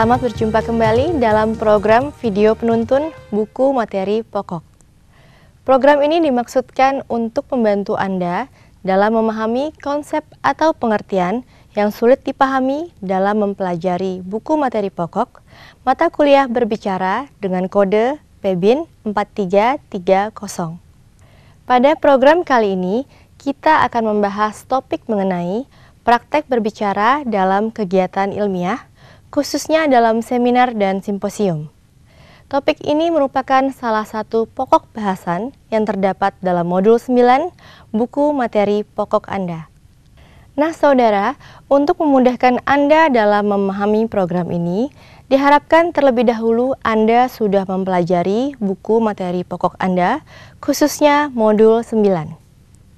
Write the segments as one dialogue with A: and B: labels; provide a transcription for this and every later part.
A: Selamat berjumpa kembali dalam program video penuntun buku materi pokok. Program ini dimaksudkan untuk membantu Anda dalam memahami konsep atau pengertian yang sulit dipahami dalam mempelajari buku materi pokok, mata kuliah berbicara dengan kode PBIN 4330. Pada program kali ini, kita akan membahas topik mengenai praktek berbicara dalam kegiatan ilmiah khususnya dalam seminar dan simposium. Topik ini merupakan salah satu pokok bahasan yang terdapat dalam modul 9 buku materi pokok Anda. Nah, saudara, untuk memudahkan Anda dalam memahami program ini, diharapkan terlebih dahulu Anda sudah mempelajari buku materi pokok Anda, khususnya modul 9.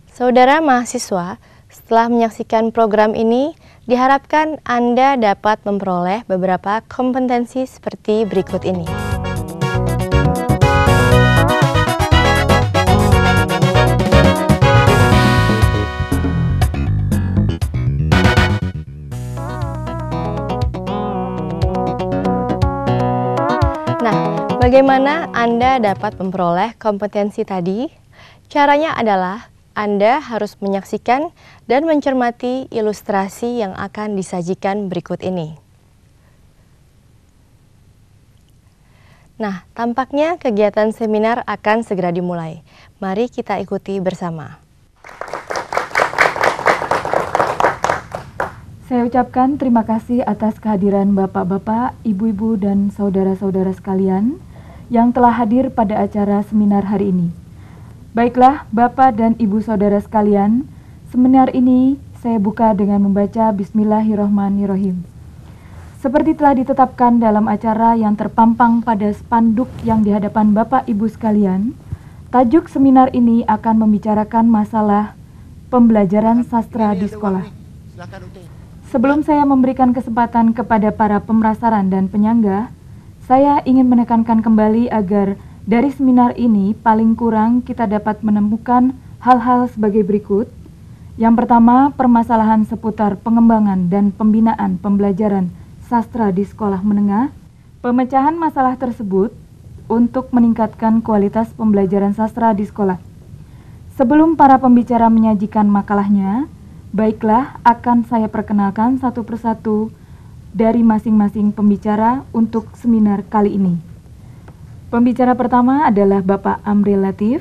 A: Saudara mahasiswa, setelah menyaksikan program ini, Diharapkan Anda dapat memperoleh beberapa kompetensi seperti berikut ini. Nah, bagaimana Anda dapat memperoleh kompetensi tadi? Caranya adalah anda harus menyaksikan dan mencermati ilustrasi yang akan disajikan berikut ini. Nah, tampaknya kegiatan seminar akan segera dimulai. Mari kita ikuti bersama.
B: Saya ucapkan terima kasih atas kehadiran Bapak-bapak, Ibu-ibu, dan saudara-saudara sekalian yang telah hadir pada acara seminar hari ini. Baiklah, Bapak dan Ibu Saudara sekalian, seminar ini saya buka dengan membaca Bismillahirrohmanirrohim. Seperti telah ditetapkan dalam acara yang terpampang pada spanduk yang dihadapan Bapak Ibu sekalian, tajuk seminar ini akan membicarakan masalah pembelajaran sastra di sekolah. Sebelum saya memberikan kesempatan kepada para pemrasaran dan penyangga, saya ingin menekankan kembali agar dari seminar ini, paling kurang kita dapat menemukan hal-hal sebagai berikut. Yang pertama, permasalahan seputar pengembangan dan pembinaan pembelajaran sastra di sekolah menengah. Pemecahan masalah tersebut untuk meningkatkan kualitas pembelajaran sastra di sekolah. Sebelum para pembicara menyajikan makalahnya, baiklah akan saya perkenalkan satu persatu dari masing-masing pembicara untuk seminar kali ini. Pembicara pertama adalah Bapak Amri Latif.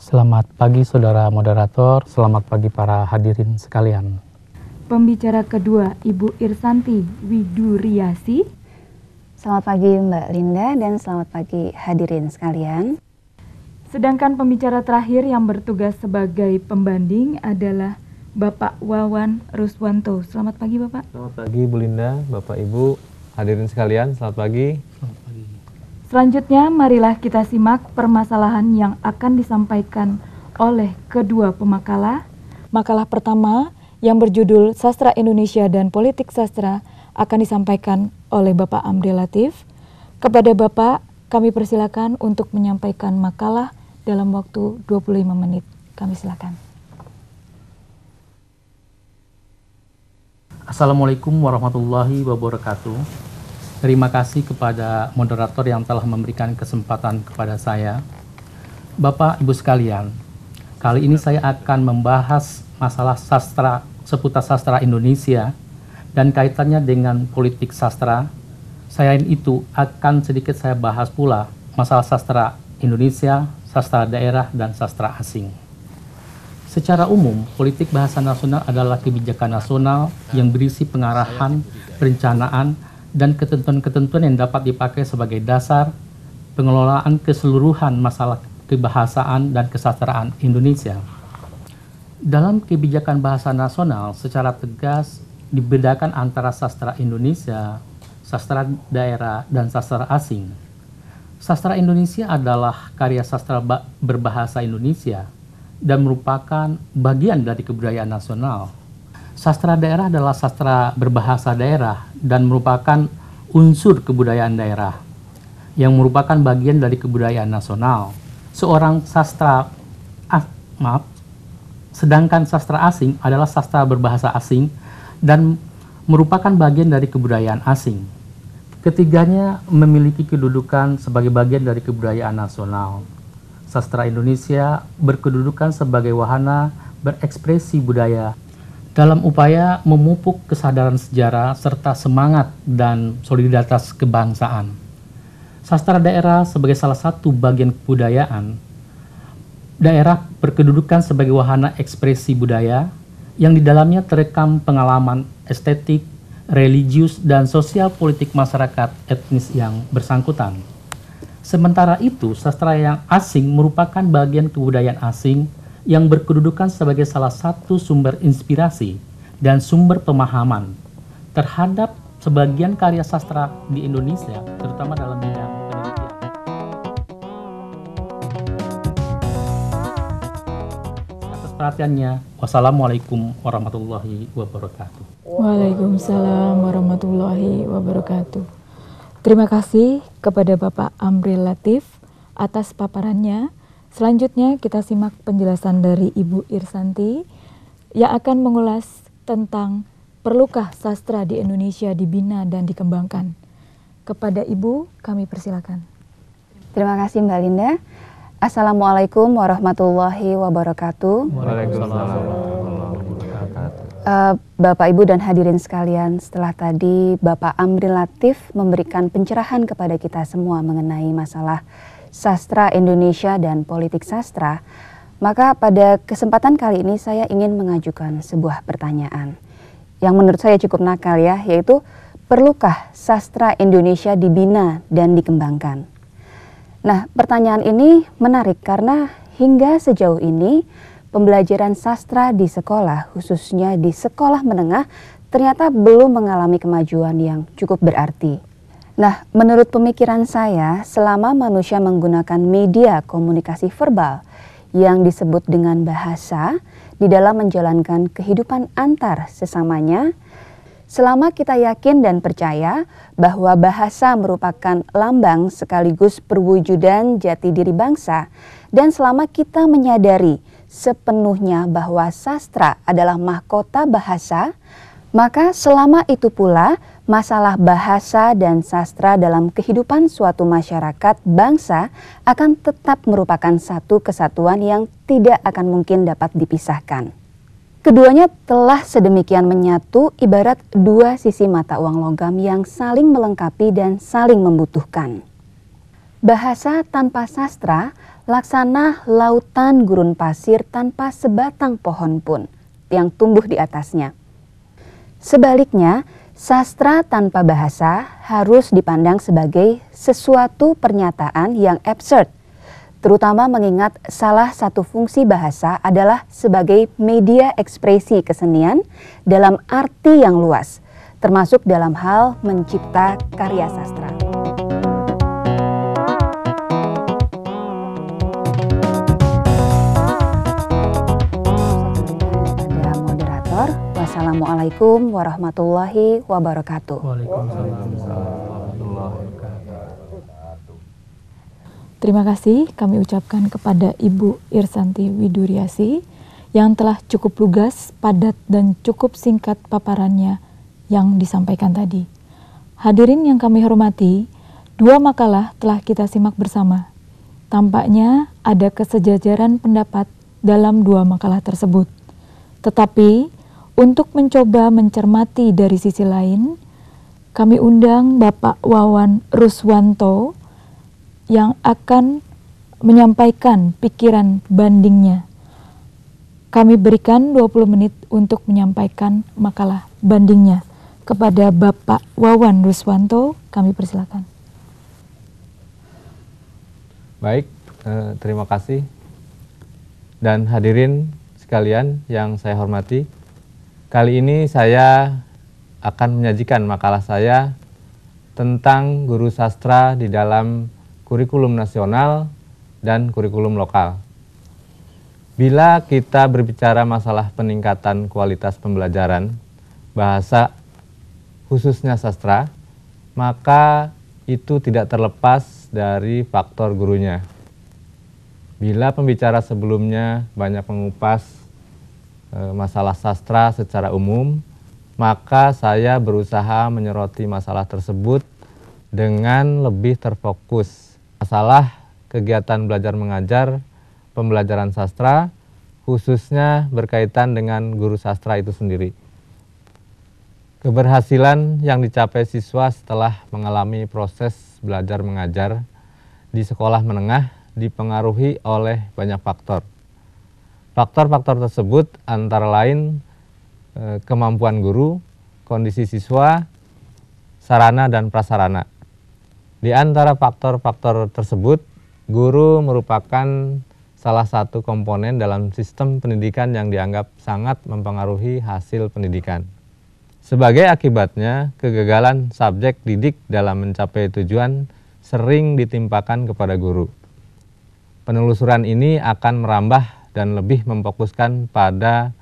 C: Selamat pagi saudara moderator, selamat pagi para hadirin sekalian.
B: Pembicara kedua Ibu Irsanti Widuriasi. Selamat pagi Mbak
D: Linda dan selamat pagi hadirin sekalian.
B: Sedangkan pembicara terakhir yang bertugas sebagai pembanding adalah Bapak Wawan Ruswanto. Selamat pagi Bapak. Selamat
E: pagi Bu Linda, Bapak Ibu, hadirin sekalian, selamat pagi. Selamat pagi.
B: Selanjutnya, marilah kita simak permasalahan yang akan disampaikan oleh kedua pemakalah. Makalah pertama yang berjudul Sastra Indonesia dan Politik Sastra akan disampaikan oleh Bapak Amri Latif. Kepada Bapak, kami persilakan untuk menyampaikan makalah dalam waktu 25 menit. Kami silakan.
C: Assalamualaikum warahmatullahi wabarakatuh. Terima kasih kepada moderator yang telah memberikan kesempatan kepada saya. Bapak Ibu sekalian, kali ini saya akan membahas masalah sastra seputar sastra Indonesia dan kaitannya dengan politik sastra. Selain itu akan sedikit saya bahas pula masalah sastra Indonesia, sastra daerah dan sastra asing. Secara umum, politik bahasa nasional adalah kebijakan nasional yang berisi pengarahan, perencanaan, dan ketentuan-ketentuan yang dapat dipakai sebagai dasar pengelolaan keseluruhan masalah kebahasaan dan kesastraan Indonesia. Dalam kebijakan bahasa nasional secara tegas dibedakan antara sastra Indonesia, sastra daerah, dan sastra asing. Sastra Indonesia adalah karya sastra berbahasa Indonesia dan merupakan bagian dari kebudayaan nasional sastra daerah adalah sastra berbahasa daerah dan merupakan unsur kebudayaan daerah yang merupakan bagian dari kebudayaan nasional. Seorang sastra ah, maaf, sedangkan sastra asing adalah sastra berbahasa asing dan merupakan bagian dari kebudayaan asing. Ketiganya memiliki kedudukan sebagai bagian dari kebudayaan nasional. Sastra Indonesia berkedudukan sebagai wahana berekspresi budaya dalam upaya memupuk kesadaran sejarah serta semangat dan solidaritas kebangsaan. Sastra daerah sebagai salah satu bagian kebudayaan, daerah berkedudukan sebagai wahana ekspresi budaya yang di dalamnya terekam pengalaman estetik, religius, dan sosial politik masyarakat etnis yang bersangkutan. Sementara itu, sastra yang asing merupakan bagian kebudayaan asing yang berkedudukan sebagai salah satu sumber inspirasi dan sumber pemahaman terhadap sebagian karya sastra di Indonesia, terutama dalam bidang penelitian. Atas perhatiannya, wassalamualaikum warahmatullahi wabarakatuh.
B: Waalaikumsalam warahmatullahi wabarakatuh. Terima kasih kepada Bapak Amri Latif atas paparannya Selanjutnya kita simak penjelasan dari Ibu Irsanti yang akan mengulas tentang perlukah sastra di Indonesia dibina dan dikembangkan. Kepada Ibu
D: kami persilakan. Terima kasih Mbak Linda. Assalamualaikum warahmatullahi wabarakatuh.
C: Waalaikumsalam warahmatullahi wabarakatuh.
D: Eh, Bapak Ibu dan hadirin sekalian, setelah tadi Bapak Amri Latif memberikan pencerahan kepada kita semua mengenai masalah sastra Indonesia dan politik sastra, maka pada kesempatan kali ini saya ingin mengajukan sebuah pertanyaan yang menurut saya cukup nakal ya, yaitu perlukah sastra Indonesia dibina dan dikembangkan? Nah, pertanyaan ini menarik karena hingga sejauh ini pembelajaran sastra di sekolah, khususnya di sekolah menengah, ternyata belum mengalami kemajuan yang cukup berarti. Nah, menurut pemikiran saya, selama manusia menggunakan media komunikasi verbal yang disebut dengan bahasa di dalam menjalankan kehidupan antar sesamanya, selama kita yakin dan percaya bahwa bahasa merupakan lambang sekaligus perwujudan jati diri bangsa, dan selama kita menyadari sepenuhnya bahwa sastra adalah mahkota bahasa, maka selama itu pula masalah bahasa dan sastra dalam kehidupan suatu masyarakat bangsa akan tetap merupakan satu kesatuan yang tidak akan mungkin dapat dipisahkan. Keduanya telah sedemikian menyatu ibarat dua sisi mata uang logam yang saling melengkapi dan saling membutuhkan. Bahasa tanpa sastra, laksana lautan gurun pasir tanpa sebatang pohon pun yang tumbuh di atasnya. Sebaliknya, Sastra tanpa bahasa harus dipandang sebagai sesuatu pernyataan yang absurd, terutama mengingat salah satu fungsi bahasa adalah sebagai media ekspresi kesenian dalam arti yang luas, termasuk dalam hal mencipta karya sastra. Assalamualaikum
B: warahmatullahi wabarakatuh. Terima kasih kami ucapkan kepada Ibu Irsanti Widuriasi yang telah cukup lugas, padat, dan cukup singkat paparannya yang disampaikan tadi. Hadirin yang kami hormati, dua makalah telah kita simak bersama. Tampaknya ada kesejajaran pendapat dalam dua makalah tersebut. Tetapi untuk mencoba mencermati dari sisi lain, kami undang Bapak Wawan Ruswanto yang akan menyampaikan pikiran bandingnya. Kami berikan 20 menit untuk menyampaikan makalah bandingnya. Kepada Bapak Wawan Ruswanto, kami persilakan.
E: Baik, eh, terima kasih. Dan hadirin sekalian yang saya hormati, Kali ini saya akan menyajikan makalah saya tentang guru sastra di dalam kurikulum nasional dan kurikulum lokal. Bila kita berbicara masalah peningkatan kualitas pembelajaran bahasa khususnya sastra, maka itu tidak terlepas dari faktor gurunya. Bila pembicara sebelumnya banyak mengupas Eh, masalah sastra secara umum, maka saya berusaha menyoroti masalah tersebut dengan lebih terfokus. Masalah kegiatan belajar mengajar, pembelajaran sastra, khususnya berkaitan dengan guru sastra itu sendiri. Keberhasilan yang dicapai siswa setelah mengalami proses belajar mengajar di sekolah menengah dipengaruhi oleh banyak faktor. Faktor-faktor tersebut antara lain eh, kemampuan guru, kondisi siswa, sarana dan prasarana. Di antara faktor-faktor tersebut, guru merupakan salah satu komponen dalam sistem pendidikan yang dianggap sangat mempengaruhi hasil pendidikan. Sebagai akibatnya, kegagalan subjek didik dalam mencapai tujuan sering ditimpakan kepada guru. Penelusuran ini akan merambah dan lebih memfokuskan pada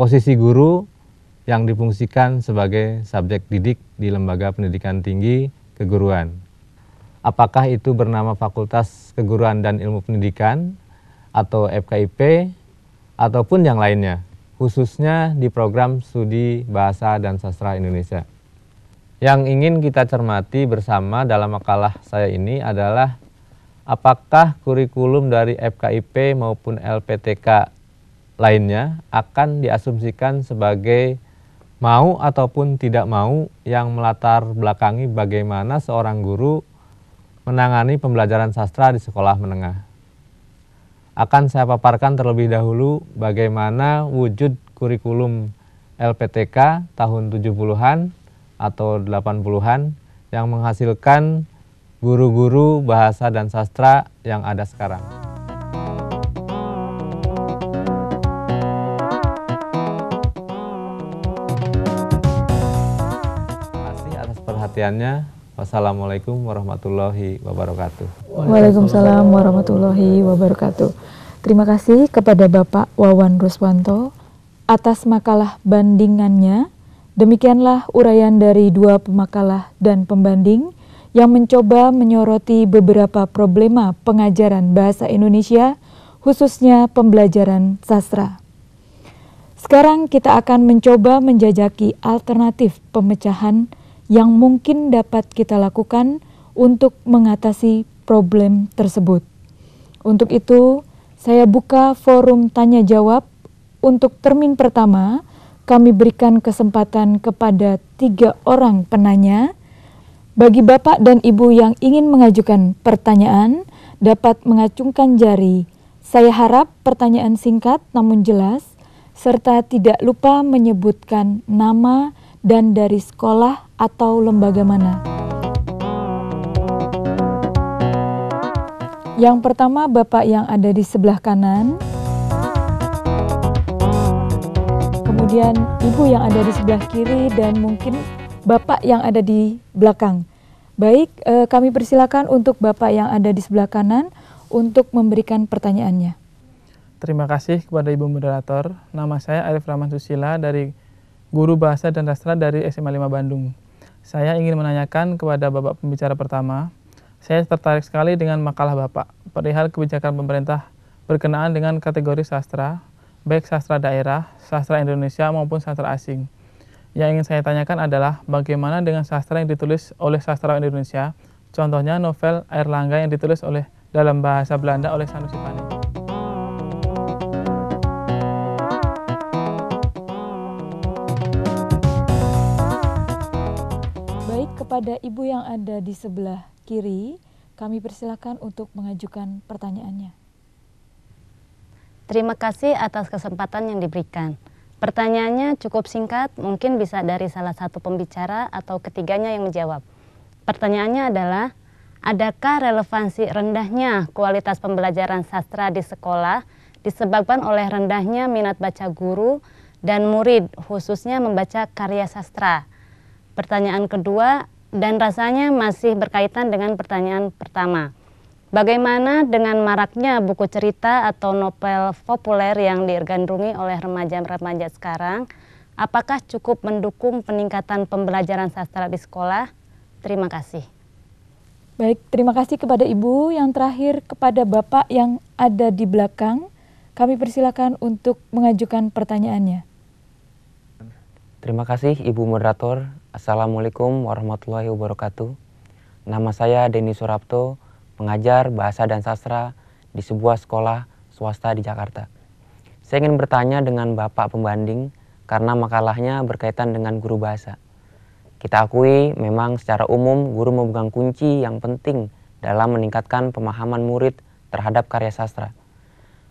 E: posisi guru yang difungsikan sebagai subjek didik di lembaga pendidikan tinggi keguruan. Apakah itu bernama Fakultas Keguruan dan Ilmu Pendidikan atau FKIP ataupun yang lainnya, khususnya di program studi Bahasa dan Sastra Indonesia. Yang ingin kita cermati bersama dalam makalah saya ini adalah apakah kurikulum dari FKIP maupun LPTK lainnya akan diasumsikan sebagai mau ataupun tidak mau yang melatar belakangi bagaimana seorang guru menangani pembelajaran sastra di sekolah menengah. Akan saya paparkan terlebih dahulu bagaimana wujud kurikulum LPTK tahun 70-an atau 80-an yang menghasilkan guru-guru bahasa dan sastra yang ada sekarang. Terima kasih atas perhatiannya. Wassalamualaikum warahmatullahi wabarakatuh.
B: Waalaikumsalam warahmatullahi wabarakatuh. Terima kasih kepada Bapak Wawan Ruswanto atas makalah bandingannya. Demikianlah uraian dari dua pemakalah dan pembanding yang mencoba menyoroti beberapa problema pengajaran bahasa Indonesia, khususnya pembelajaran sastra. Sekarang kita akan mencoba menjajaki alternatif pemecahan yang mungkin dapat kita lakukan untuk mengatasi problem tersebut. Untuk itu, saya buka forum tanya jawab untuk termin pertama. Kami berikan kesempatan kepada tiga orang penanya bagi bapak dan ibu yang ingin mengajukan pertanyaan, dapat mengacungkan jari. Saya harap pertanyaan singkat namun jelas, serta tidak lupa menyebutkan nama dan dari sekolah atau lembaga mana. Yang pertama, bapak yang ada di sebelah kanan, kemudian ibu yang ada di sebelah kiri, dan mungkin Bapak yang ada di belakang. Baik, eh, kami persilakan untuk Bapak yang ada di sebelah kanan untuk memberikan pertanyaannya.
C: Terima kasih kepada Ibu Moderator. Nama saya Arif Rahman Susila dari Guru Bahasa dan Sastra dari SMA 5 Bandung. Saya ingin menanyakan kepada Bapak pembicara pertama, saya tertarik sekali dengan makalah Bapak perihal kebijakan pemerintah berkenaan dengan kategori sastra, baik sastra daerah, sastra Indonesia maupun sastra asing. Yang ingin saya tanyakan adalah bagaimana dengan sastra yang ditulis oleh sastrawan Indonesia, contohnya novel Air Langga yang ditulis oleh dalam bahasa Belanda oleh Sanusi Pane.
B: Baik kepada ibu yang ada di sebelah kiri, kami persilahkan untuk mengajukan pertanyaannya.
D: Terima kasih atas kesempatan yang diberikan. Pertanyaannya cukup singkat, mungkin bisa dari salah satu pembicara atau ketiganya yang menjawab. Pertanyaannya adalah, adakah relevansi rendahnya kualitas pembelajaran sastra di sekolah disebabkan oleh rendahnya minat baca guru dan murid, khususnya membaca karya sastra? Pertanyaan kedua, dan rasanya masih berkaitan dengan pertanyaan pertama. Bagaimana dengan maraknya buku cerita atau novel populer yang digandrungi oleh remaja-remaja sekarang? Apakah cukup mendukung peningkatan pembelajaran sastra di sekolah? Terima kasih.
B: Baik, terima kasih kepada Ibu. Yang terakhir kepada Bapak yang ada di belakang, kami persilakan untuk mengajukan pertanyaannya.
F: Terima kasih Ibu Moderator. Assalamualaikum warahmatullahi wabarakatuh. Nama saya Denny Surapto, pengajar bahasa dan sastra di sebuah sekolah swasta di Jakarta. Saya ingin bertanya dengan Bapak pembanding karena makalahnya berkaitan dengan guru bahasa. Kita akui memang secara umum guru memegang kunci yang penting dalam meningkatkan pemahaman murid terhadap karya sastra.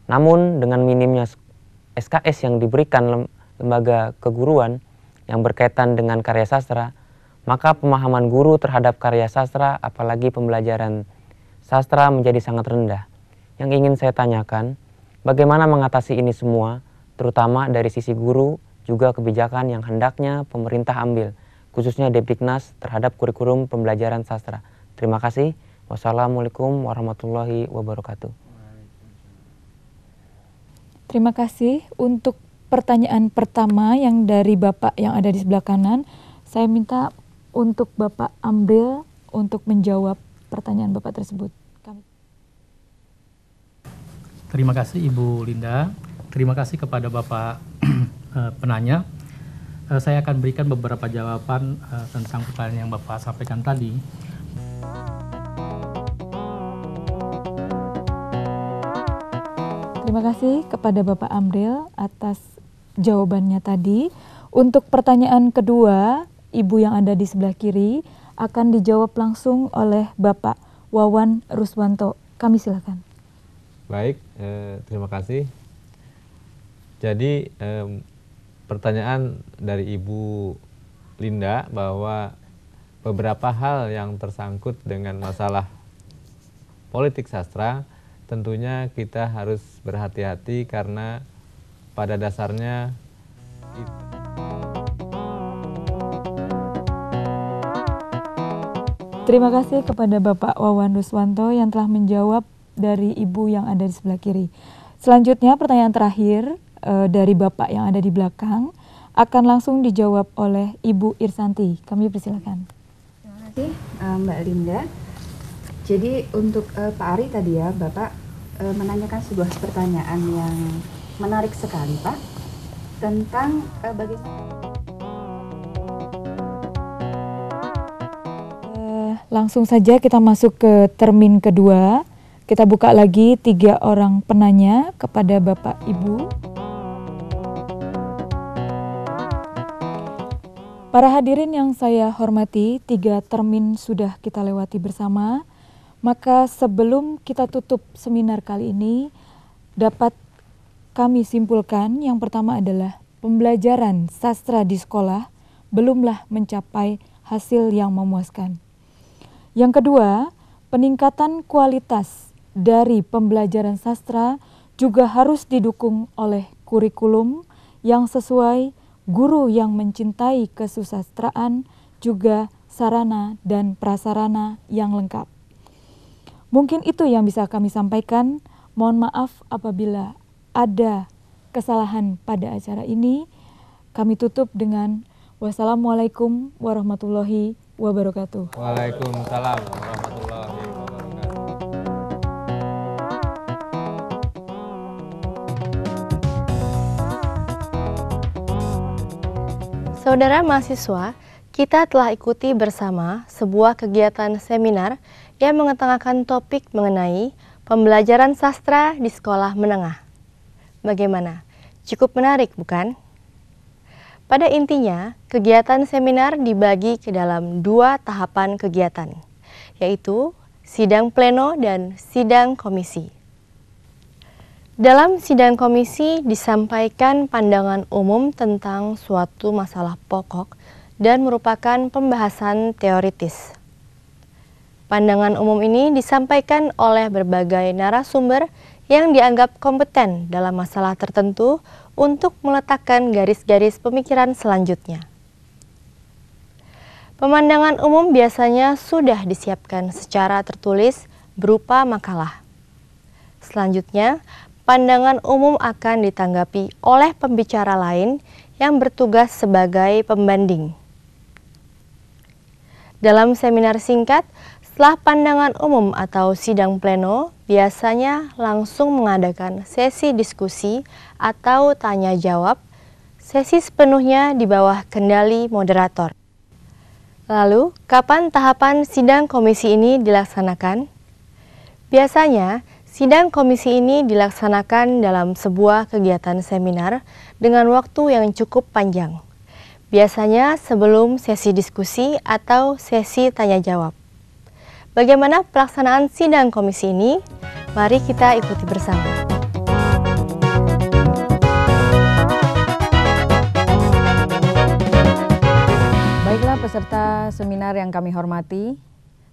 F: Namun dengan minimnya SKS yang diberikan lembaga keguruan yang berkaitan dengan karya sastra, maka pemahaman guru terhadap karya sastra apalagi pembelajaran sastra menjadi sangat rendah. Yang ingin saya tanyakan, bagaimana mengatasi ini semua, terutama dari sisi guru, juga kebijakan yang hendaknya pemerintah ambil, khususnya Depdiknas terhadap kurikulum pembelajaran sastra. Terima kasih. Wassalamualaikum warahmatullahi wabarakatuh.
B: Terima kasih untuk pertanyaan pertama yang dari Bapak yang ada di sebelah kanan. Saya minta untuk Bapak ambil untuk menjawab pertanyaan Bapak tersebut.
C: Terima kasih Ibu Linda. Terima kasih kepada Bapak eh, penanya. Eh, saya akan berikan beberapa jawaban eh, tentang pertanyaan yang Bapak sampaikan tadi.
B: Terima kasih kepada Bapak Amril atas jawabannya tadi. Untuk pertanyaan kedua, Ibu yang ada di sebelah kiri akan dijawab langsung oleh Bapak Wawan Ruswanto. Kami silakan.
E: Baik, eh, terima kasih. Jadi eh, pertanyaan dari Ibu Linda bahwa beberapa hal yang tersangkut dengan masalah politik sastra tentunya kita harus berhati-hati karena pada dasarnya
B: Terima kasih kepada Bapak Wawan Ruswanto yang telah menjawab dari ibu yang ada di sebelah kiri. Selanjutnya pertanyaan terakhir e, dari bapak yang ada di belakang akan langsung dijawab oleh Ibu Irsanti. Kami persilakan.
D: Terima kasih eh, Mbak Linda. Jadi untuk e, Pak Ari tadi ya, Bapak e, menanyakan sebuah pertanyaan yang menarik sekali, Pak, tentang e, bagaimana
B: langsung saja kita masuk ke termin kedua kita buka lagi tiga orang penanya kepada Bapak Ibu. Para hadirin yang saya hormati, tiga termin sudah kita lewati bersama. Maka sebelum kita tutup seminar kali ini, dapat kami simpulkan yang pertama adalah pembelajaran sastra di sekolah belumlah mencapai hasil yang memuaskan. Yang kedua, peningkatan kualitas dari pembelajaran sastra juga harus didukung oleh kurikulum yang sesuai guru yang mencintai kesusastraan juga sarana dan prasarana yang lengkap. Mungkin itu yang bisa kami sampaikan. Mohon maaf apabila ada kesalahan pada acara ini. Kami tutup dengan wassalamualaikum warahmatullahi wabarakatuh.
E: Waalaikumsalam warahmatullahi wabarakatuh.
A: Saudara mahasiswa, kita telah ikuti bersama sebuah kegiatan seminar yang mengetengahkan topik mengenai pembelajaran sastra di sekolah menengah. Bagaimana? Cukup menarik, bukan? Pada intinya, kegiatan seminar dibagi ke dalam dua tahapan kegiatan, yaitu sidang pleno dan sidang komisi. Dalam sidang komisi disampaikan pandangan umum tentang suatu masalah pokok dan merupakan pembahasan teoritis. Pandangan umum ini disampaikan oleh berbagai narasumber yang dianggap kompeten dalam masalah tertentu untuk meletakkan garis-garis pemikiran selanjutnya. Pemandangan umum biasanya sudah disiapkan secara tertulis berupa makalah. Selanjutnya, pandangan umum akan ditanggapi oleh pembicara lain yang bertugas sebagai pembanding. Dalam seminar singkat, setelah pandangan umum atau sidang pleno, biasanya langsung mengadakan sesi diskusi atau tanya jawab, sesi sepenuhnya di bawah kendali moderator. Lalu, kapan tahapan sidang komisi ini dilaksanakan? Biasanya, Sidang komisi ini dilaksanakan dalam sebuah kegiatan seminar dengan waktu yang cukup panjang. Biasanya sebelum sesi diskusi atau sesi tanya jawab. Bagaimana pelaksanaan sidang komisi ini? Mari kita ikuti bersama.
D: Baiklah peserta seminar yang kami hormati,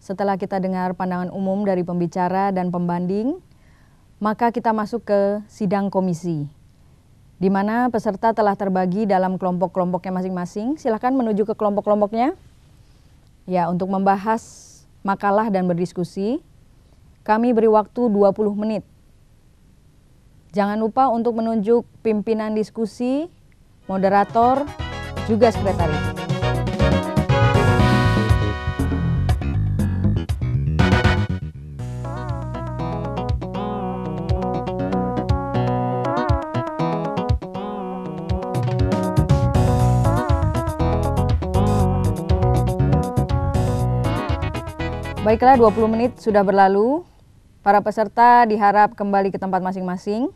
D: setelah kita dengar pandangan umum dari pembicara dan pembanding, maka kita masuk ke sidang komisi, di mana peserta telah terbagi dalam kelompok-kelompoknya masing-masing. Silahkan menuju ke kelompok-kelompoknya. Ya, untuk membahas makalah dan berdiskusi, kami beri waktu 20 menit. Jangan lupa untuk menunjuk pimpinan diskusi, moderator, juga sekretaris. Baiklah 20 menit sudah berlalu. Para peserta diharap kembali ke tempat masing-masing.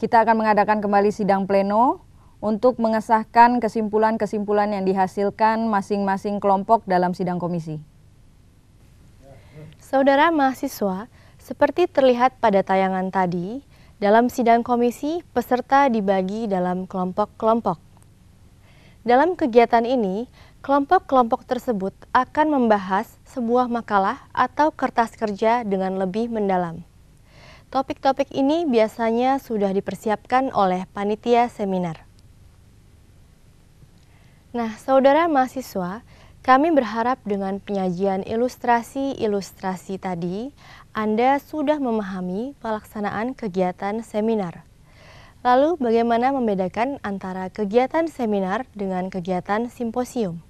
D: Kita akan mengadakan kembali sidang pleno untuk mengesahkan kesimpulan-kesimpulan yang dihasilkan
A: masing-masing kelompok dalam sidang komisi. Saudara mahasiswa, seperti terlihat pada tayangan tadi, dalam sidang komisi peserta dibagi dalam kelompok-kelompok. Dalam kegiatan ini, Kelompok-kelompok tersebut akan membahas sebuah makalah atau kertas kerja dengan lebih mendalam. Topik-topik ini biasanya sudah dipersiapkan oleh panitia seminar. Nah, saudara mahasiswa, kami berharap dengan penyajian ilustrasi-ilustrasi tadi, Anda sudah memahami pelaksanaan kegiatan seminar. Lalu, bagaimana membedakan antara kegiatan seminar dengan kegiatan simposium?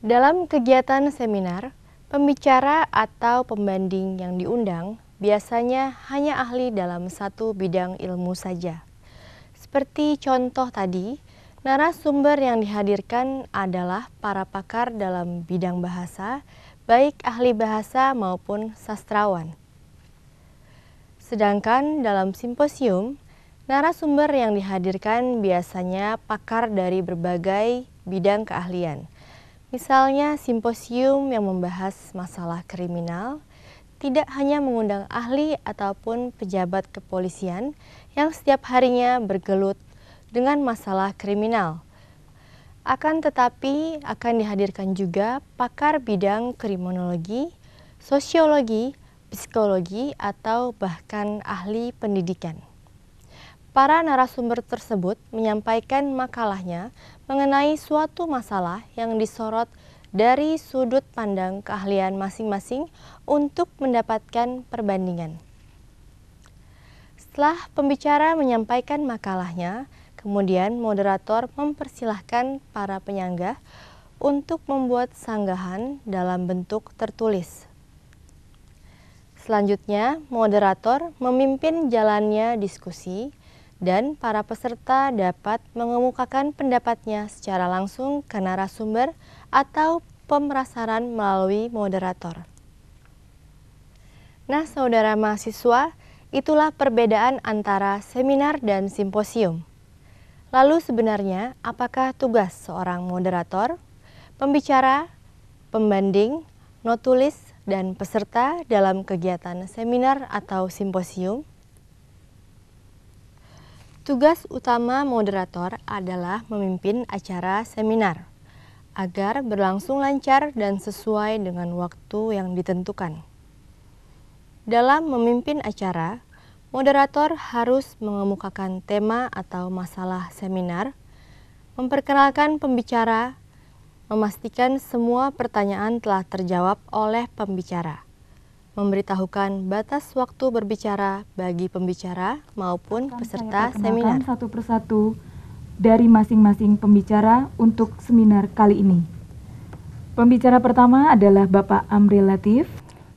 A: Dalam kegiatan seminar, pembicara atau pembanding yang diundang biasanya hanya ahli dalam satu bidang ilmu saja. Seperti contoh tadi, narasumber yang dihadirkan adalah para pakar dalam bidang bahasa, baik ahli bahasa maupun sastrawan. Sedangkan dalam simposium, narasumber yang dihadirkan biasanya pakar dari berbagai bidang keahlian – Misalnya simposium yang membahas masalah kriminal tidak hanya mengundang ahli ataupun pejabat kepolisian yang setiap harinya bergelut dengan masalah kriminal. Akan tetapi akan dihadirkan juga pakar bidang kriminologi, sosiologi, psikologi, atau bahkan ahli pendidikan. Para narasumber tersebut menyampaikan makalahnya mengenai suatu masalah yang disorot dari sudut pandang keahlian masing-masing untuk mendapatkan perbandingan. Setelah pembicara menyampaikan makalahnya, kemudian moderator mempersilahkan para penyangga untuk membuat sanggahan dalam bentuk tertulis. Selanjutnya, moderator memimpin jalannya diskusi dan para peserta dapat mengemukakan pendapatnya secara langsung ke narasumber atau pemerasaran melalui moderator. Nah, saudara mahasiswa, itulah perbedaan antara seminar dan simposium. Lalu sebenarnya, apakah tugas seorang moderator, pembicara, pembanding, notulis, dan peserta dalam kegiatan seminar atau simposium? Tugas utama moderator adalah memimpin acara seminar agar berlangsung lancar dan sesuai dengan waktu yang ditentukan. Dalam memimpin acara, moderator harus mengemukakan tema atau masalah seminar, memperkenalkan pembicara, memastikan semua pertanyaan telah terjawab oleh pembicara memberitahukan batas waktu berbicara bagi pembicara maupun peserta seminar.
B: Satu persatu dari masing-masing pembicara untuk seminar kali ini. Pembicara pertama adalah Bapak Amri Latif.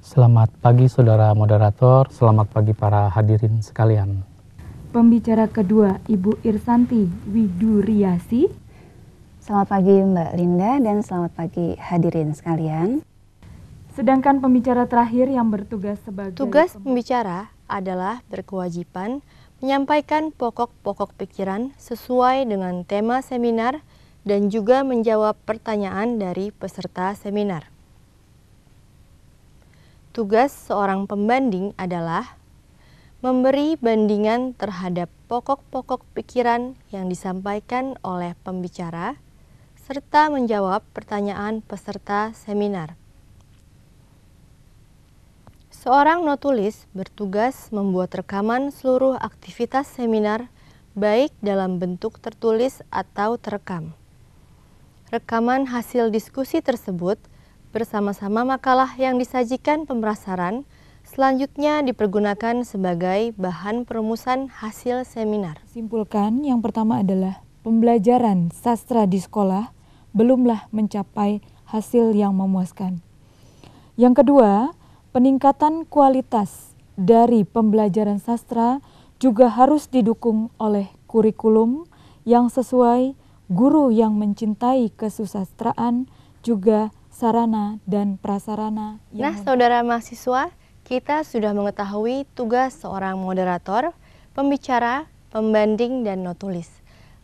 C: Selamat pagi saudara moderator, selamat pagi para hadirin sekalian.
B: Pembicara kedua Ibu Irsanti Widuriasi.
D: Selamat pagi Mbak Linda dan selamat pagi hadirin sekalian.
B: Sedangkan pembicara terakhir yang bertugas sebagai Tugas
A: pembicara adalah berkewajiban menyampaikan pokok-pokok pikiran sesuai dengan tema seminar dan juga menjawab pertanyaan dari peserta seminar. Tugas seorang pembanding adalah memberi bandingan terhadap pokok-pokok pikiran yang disampaikan oleh pembicara serta menjawab pertanyaan peserta seminar. Seorang notulis bertugas membuat rekaman seluruh aktivitas seminar baik dalam bentuk tertulis atau terekam. Rekaman hasil diskusi tersebut bersama-sama makalah yang disajikan pemrasaran selanjutnya dipergunakan sebagai bahan perumusan hasil seminar. Simpulkan yang pertama adalah pembelajaran sastra di sekolah
B: belumlah mencapai hasil yang memuaskan. Yang kedua, Peningkatan kualitas dari pembelajaran sastra juga harus didukung oleh kurikulum yang sesuai, guru yang mencintai kesusastraan, juga sarana dan prasarana. Yang nah,
A: saudara mahasiswa, kita sudah mengetahui tugas seorang moderator, pembicara, pembanding, dan notulis.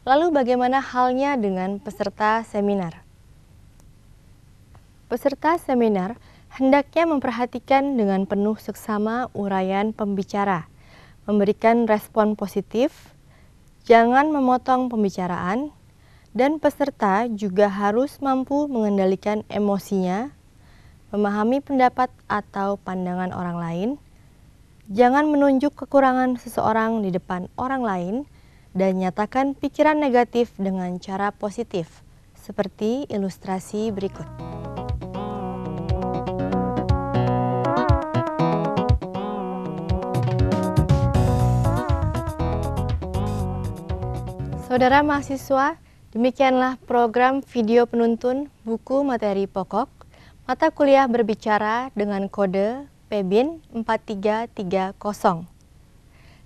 A: Lalu bagaimana halnya dengan peserta seminar? Peserta seminar hendaknya memperhatikan dengan penuh seksama uraian pembicara, memberikan respon positif, jangan memotong pembicaraan, dan peserta juga harus mampu mengendalikan emosinya, memahami pendapat atau pandangan orang lain, jangan menunjuk kekurangan seseorang di depan orang lain, dan nyatakan pikiran negatif dengan cara positif, seperti ilustrasi berikut. Saudara mahasiswa, demikianlah program video penuntun buku materi pokok mata kuliah berbicara dengan kode PBIN 4330.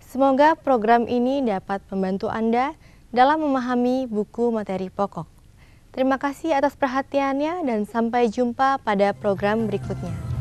A: Semoga program ini dapat membantu Anda dalam memahami buku materi pokok. Terima kasih atas perhatiannya dan sampai jumpa pada program berikutnya.